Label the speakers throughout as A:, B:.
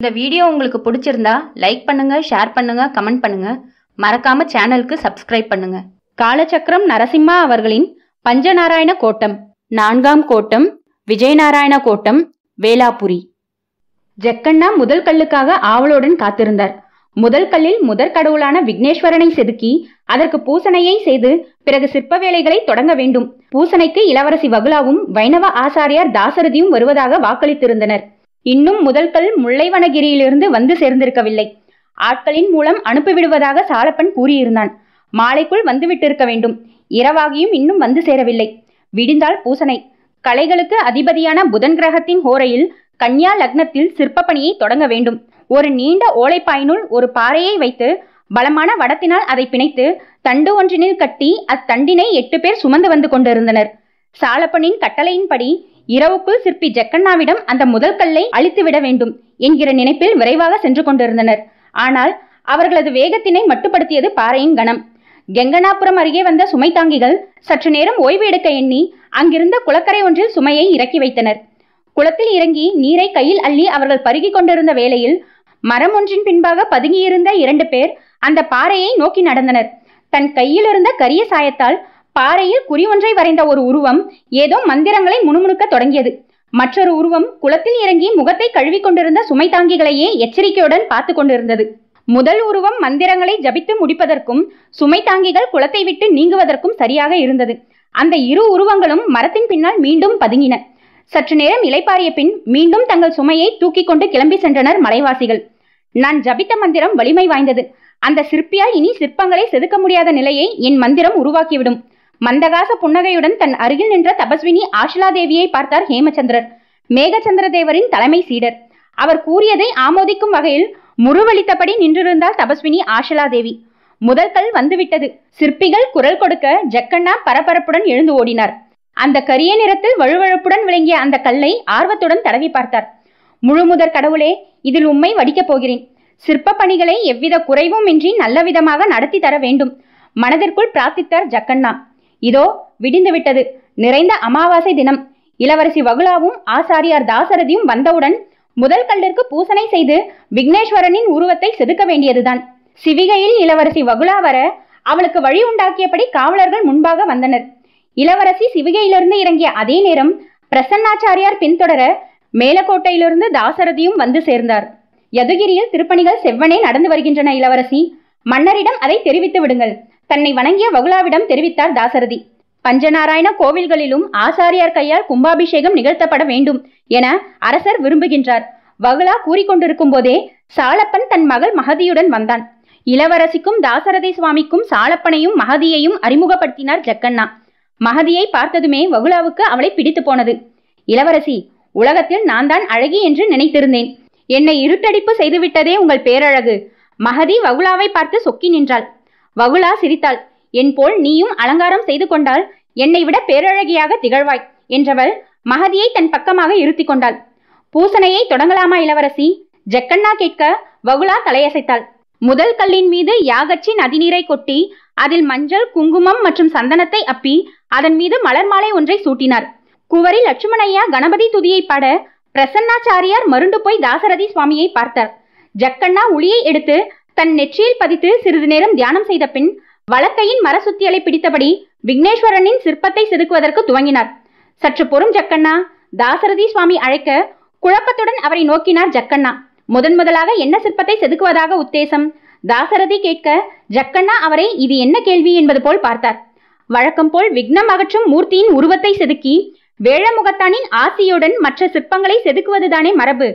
A: இந்த வீடியோ உங்களுக்கு பிடிச்சிருந்தா லைக் பண்ணுங்க ஷேர் பண்ணுங்க கமெண்ட் பண்ணுங்க மறக்காம சேனலுக்கு சப்ஸ்கிரைப் பண்ணுங்க காலச்சக்கரம் நரசிம்மா அவர்களின் பஞ்சநாராயண கோட்டம் நான்காம் கோட்டம் விஜயநாராயண கோட்டம் வேலாபுரி ஜக்கண்ணா முதல் கல்லுக்காக ஆவலுடன் காத்திருந்தார் முதல் கல்லில் முதற் கடவுளான விக்னேஸ்வரனை செதுக்கி அதற்கு பூசணையை செய்து பிறகு சிற்ப வேலைகளை தொடங்க வேண்டும் பூசணைக்கு இளவரசி வகுலாவும் வைணவ ஆசாரியார் தாசரதியும் வருவதாக வாக்களித்திருந்தனர் இன்னும் முதல் கல் முல்லைவனகிரியிலிருந்து வந்து சேர்ந்திருக்கவில்லை ஆட்களின் மூலம் அனுப்பிவிடுவதாக சாலப்பன் கூறியிருந்தான் மாலைக்குள் வந்துவிட்டிருக்க வேண்டும் இரவாகியும் இன்னும் வந்து சேரவில்லை விடிந்தால் பூசணை கலைகளுக்கு அதிபதியான புதன் கிரகத்தின் ஹோரையில் கன்யா லக்னத்தில் சிற்ப பணியை தொடங்க வேண்டும் ஒரு நீண்ட ஓலைப்பாயினுள் ஒரு பாறையை வைத்து பலமான வடத்தினால் அதை பிணைத்து தண்டு ஒன்றினில் கட்டி அத்தண்டினை எட்டு பேர் சுமந்து வந்து கொண்டிருந்தனர் சாலப்பனின் கட்டளையின்படி இரவுக்குள் சிற்பி ஜக்கண்ணாவிடம் அந்த முதல் கல்லை அழித்துவிட வேண்டும் என்கிற நினைப்பில் விரைவாக சென்று கொண்டிருந்தனர் ஆனால் அவர்களது வேகத்தினை மட்டுப்படுத்தியது பாறையின் கணம் கெங்கனாபுரம் அருகே வந்த சுமை தாங்கிகள் சற்று நேரம் ஓய்வு எடுக்க எண்ணி அங்கிருந்த குளக்கரை ஒன்றில் சுமையை இறக்கி வைத்தனர் குளத்தில் இறங்கி நீரை கையில் அள்ளி அவர்கள் பருகி கொண்டிருந்த வேளையில் மரம் ஒன்றின் பின்பாக பதுங்கியிருந்த இரண்டு பேர் அந்த பாறையை நோக்கி நடந்தனர் தன் கையில் இருந்த கரிய சாயத்தால் பாறையில் குறி ஒன்றை வரைந்த ஒரு உருவம் ஏதோ மந்திரங்களை முணுமுணுக்க தொடங்கியது மற்றொரு உருவம் குளத்தில் இறங்கி முகத்தை கழுவி கொண்டிருந்த சுமை தாங்கிகளையே எச்சரிக்கையுடன் பார்த்து கொண்டிருந்தது முதல் உருவம் மந்திரங்களை ஜபித்து முடிப்பதற்கும் சுமை தாங்கிகள் குளத்தை விட்டு நீங்குவதற்கும் சரியாக இருந்தது அந்த இரு உருவங்களும் மரத்தின் பின்னால் மீண்டும் பதுங்கின சற்று நேரம் இலைப்பாரிய பின் மீண்டும் தங்கள் சுமையை தூக்கி கொண்டு கிளம்பி சென்றனர் மலைவாசிகள் நான் ஜபித்த மந்திரம் வலிமை வாய்ந்தது அந்த சிற்பியால் இனி சிற்பங்களை செதுக்க முடியாத நிலையை என் மந்திரம் உருவாக்கிவிடும் மந்தகாச புன்னகையுடன் தன் அருகில் நின்ற தபஸ்வினி ஆஷிலா தேவியை பார்த்தார் ஹேமச்சந்திரர் மேகச்சந்திர தேவரின் தலைமை சீடர் அவர் கூறியதை ஆமோதிக்கும் வகையில் முருவளித்தபடி நின்றிருந்தார் தபஸ்வினி ஆஷிலா தேவி முதல் கல் வந்துவிட்டது சிற்பிகள் குரல் கொடுக்க ஜக்கண்ணா பரபரப்புடன் எழுந்து ஓடினார் அந்த கரிய நிறத்தில் வழுவழுப்புடன் விளங்கிய அந்த கல்லை ஆர்வத்துடன் தடவி பார்த்தார் முழுமுதற் கடவுளே இதில் உம்மை வடிக்கப் போகிறேன் சிற்ப பணிகளை எவ்வித குறைவும் இன்றி நல்ல விதமாக நடத்தி தர வேண்டும் மனதிற்குள் பிரார்த்தித்தார் ஜக்கண்ணா இதோ விடிந்துவிட்டது நிறைந்த அமாவாசை தினம் இளவரசி வகுலாவும் ஆசாரியார் தாசரதியும் வந்தவுடன் முதல் கல்லிற்கு பூசனை செய்து விக்னேஸ்வரனின் உருவத்தை செதுக்க வேண்டியதுதான் சிவிகையில் இளவரசி வகுலா வர அவளுக்கு வழி உண்டாக்கியபடி காவலர்கள் முன்பாக வந்தனர் இளவரசி சிவிகையிலிருந்து இறங்கிய அதே நேரம் பிரசன்னாச்சாரியார் பின்தொடர மேலக்கோட்டையிலிருந்து தாசரதியும் வந்து சேர்ந்தார் யதுகிரியில் திருப்பணிகள் செவ்வனே நடந்து வருகின்றன இளவரசி மன்னரிடம் அதை தெரிவித்து விடுங்கள் தன்னை வணங்கிய வகுலாவிடம் தெரிவித்தார் தாசரதி பஞ்சநாராயண கோவில்களிலும் ஆசாரியார் கையால் கும்பாபிஷேகம் நிகழ்த்தப்பட வேண்டும் என அரசர் விரும்புகின்றார் வகுலா கூறிக்கொண்டிருக்கும் போதே சாலப்பன் தன் மகள் மகதியுடன் வந்தான் இளவரசிக்கும் தாசரதி சுவாமிக்கும் சாலப்பனையும் மகதியையும் அறிமுகப்படுத்தினார் ஜக்கண்ணா மகதியை பார்த்ததுமே வகுலாவுக்கு அவளை பிடித்து போனது இளவரசி உலகத்தில் நான் தான் அழகி என்று நினைத்திருந்தேன் என்னை இருட்டடிப்பு செய்துவிட்டதே உங்கள் பேரழகு மகதி வகுலாவை பார்த்து சொக்கி நின்றாள் வகுலா சிரித்தாள் என் போல் நீயும் அலங்காரம் செய்து கொண்டால் என்னை விட பேரழகியாக திகழ்வாய் என்றவள் மகதியை தன் பக்கமாக இருத்தி கொண்டாள் பூசணையை தொடங்கலாமா இளவரசி ஜக்கண்ணா கேட்க வகுலா தலையசைத்தாள் முதல் கல்லின் மீது யாகச்சி நதிநீரை கொட்டி அதில் மஞ்சள் குங்குமம் மற்றும் சந்தனத்தை அப்பி அதன் மீது மலர் மாலை ஒன்றை சூட்டினார் குவரி லட்சுமணையா கணபதி துதியை பாட பிரசன்னாச்சாரியார் மருண்டு போய் தாசரதி சுவாமியை பார்த்தார் ஜக்கண்ணா உளியை எடுத்து தன் நெற்றியில் பதித்து சிறிது நேரம் தியானம் செய்த பின் வழக்கையின் மர சுத்தியலை பிடித்தபடி விக்னேஸ்வரனின் சிற்பத்தை செதுக்குவதற்கு துவங்கினார் சற்று பொறும் ஜக்கண்ணா தாசரதி சுவாமி அழைக்க குழப்பத்துடன் அவரை நோக்கினார் ஜக்கண்ணா முதன் முதலாக என்ன சிற்பத்தை செதுக்குவதாக உத்தேசம் தாசரதி கேட்க ஜக்கண்ணா அவரை இது என்ன கேள்வி என்பது போல் பார்த்தார் வழக்கம் போல் விக்னம் அகற்றும் மூர்த்தியின் உருவத்தை செதுக்கி வேழமுகத்தானின் ஆசியுடன் மற்ற சிற்பங்களை செதுக்குவதுதானே மரபு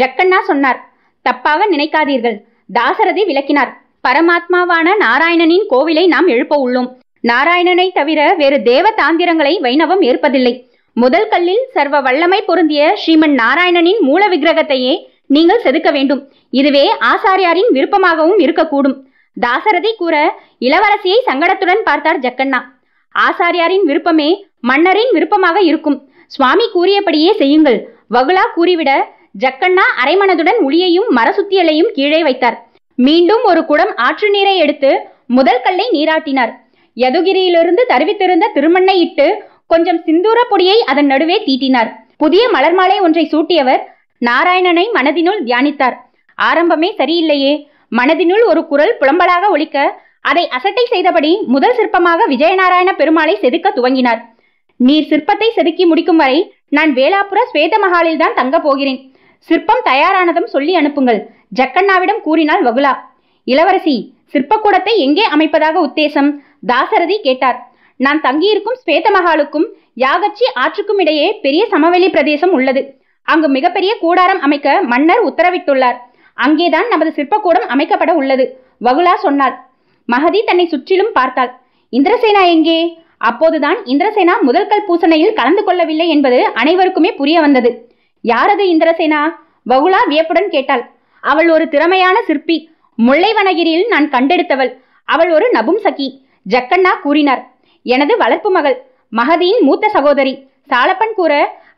A: ஜக்கண்ணா சொன்னார் தப்பாக நினைக்காதீர்கள் தாசரதி விளக்கினார் பரமாத்மாவான நாராயணனின் கோவிலை நாம் எழுப்ப உள்ளோம் நாராயணனை தவிர வேறு தேவ தாந்திரங்களை வைணவம் ஏற்பதில்லை முதல் கல்லில் சர்வ வல்லமை பொருந்திய ஸ்ரீமன் நாராயணனின் மூல விக்கிரகத்தையே நீங்கள் செதுக்க வேண்டும் இதுவே ஆசாரியாரின் விருப்பமாகவும் இருக்கக்கூடும் தாசரதி கூற இளவரசியை சங்கடத்துடன் பார்த்தார் ஜக்கண்ணா ஆசாரியாரின் விருப்பமே மன்னரின் விருப்பமாக இருக்கும் சுவாமி கூறியபடியே செய்யுங்கள் வகுலா கூறிவிட ஜக்கண்ணா அரைமனதுடன் உளியையும் மரசுத்தியலையும் கீழே வைத்தார் மீண்டும் ஒரு குடம் ஆற்று நீரை எடுத்து முதல் கல்லை நீராட்டினார் யதுகிரியிலிருந்து தருவித்திருந்த திருமண்ணை இட்டு கொஞ்சம் சிந்தூர பொடியை அதன் நடுவே தீட்டினார் புதிய மலர்மாலை ஒன்றை சூட்டியவர் நாராயணனை மனதினுள் தியானித்தார் ஆரம்பமே சரியில்லையே மனதினுள் ஒரு குரல் புலம்பலாக ஒழிக்க அதை அசட்டை செய்தபடி முதல் சிற்பமாக விஜயநாராயண பெருமாளை செதுக்க துவங்கினார் நீர் சிற்பத்தை செதுக்கி முடிக்கும் வரை நான் வேளாபுர ஸ்வேத மகாலில் தான் தங்க போகிறேன் சிற்பம் தயாரானதும் சொல்லி அனுப்புங்கள் ஜக்கண்ணாவிடம் கூறினாள் வகுலா இளவரசி சிற்பக்கூடத்தை எங்கே அமைப்பதாக உத்தேசம் தாசரதி கேட்டார் நான் தங்கியிருக்கும் ஸ்வேத மகாலுக்கும் யாகச்சி ஆற்றுக்கும் இடையே பெரிய சமவெளி பிரதேசம் உள்ளது அங்கு மிகப்பெரிய கூடாரம் அமைக்க மன்னர் உத்தரவிட்டுள்ளார் அங்கேதான் நமது சிற்பக்கூடம் அமைக்கப்பட உள்ளது வகுலா சொன்னார் மகதி தன்னை சுற்றிலும் பார்த்தாள் இந்திரசேனா எங்கே அப்போதுதான் இந்திரசேனா கல் பூசணையில் கலந்து கொள்ளவில்லை என்பது அனைவருக்குமே புரிய வந்தது யாரது இந்திரசேனா வகுலா வியப்புடன் கேட்டாள் அவள் ஒரு திறமையான சிற்பி முல்லைவனகிரியில் நான் கண்டெடுத்தவள் அவள் ஒரு நபும் சகி ஜக்கண்ணா கூறினார் எனது வளர்ப்பு மகள் மகதியின் மூத்த சகோதரி சாலப்பன் கூற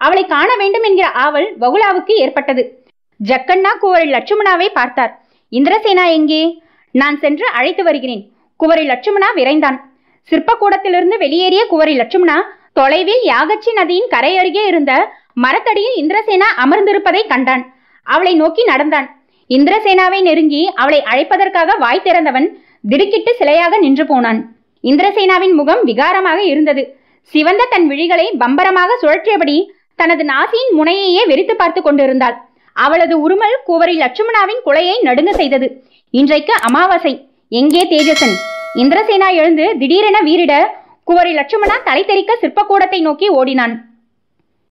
A: அவளை காண வேண்டும் என்கிற ஆவல் வகுலாவுக்கு ஏற்பட்டது ஜக்கண்ணா கூவரில் லட்சுமணாவை பார்த்தார் இந்திரசேனா எங்கே நான் சென்று அழைத்து வருகிறேன் குவரி லட்சுமணா விரைந்தான் சிற்பக்கூடத்திலிருந்து வெளியேறிய குவரி லட்சுமணா தொலைவில் யாகச்சி நதியின் கரை அருகே இருந்த மரத்தடியில் இந்திரசேனா அமர்ந்திருப்பதை கண்டான் அவளை நோக்கி நடந்தான் இந்திரசேனாவை நெருங்கி அவளை அழைப்பதற்காக வாய் திறந்தவன் திடுக்கிட்டு சிலையாக நின்று போனான் இந்திரசேனாவின் முகம் விகாரமாக இருந்தது சிவந்த தன் விழிகளை பம்பரமாக சுழற்றியபடி தனது நாசியின் முனையையே வெறித்து பார்த்து கொண்டிருந்தாள் அவளது உருமல் குவரி லட்சுமணாவின் குலையை நடுங்க செய்தது இன்றைக்கு அமாவாசை எங்கே தேஜசன் இந்திரசேனா எழுந்து திடீரென வீரிட குவரி லட்சுமணா தலை தெறிக்க சிற்பக்கூடத்தை நோக்கி ஓடினான்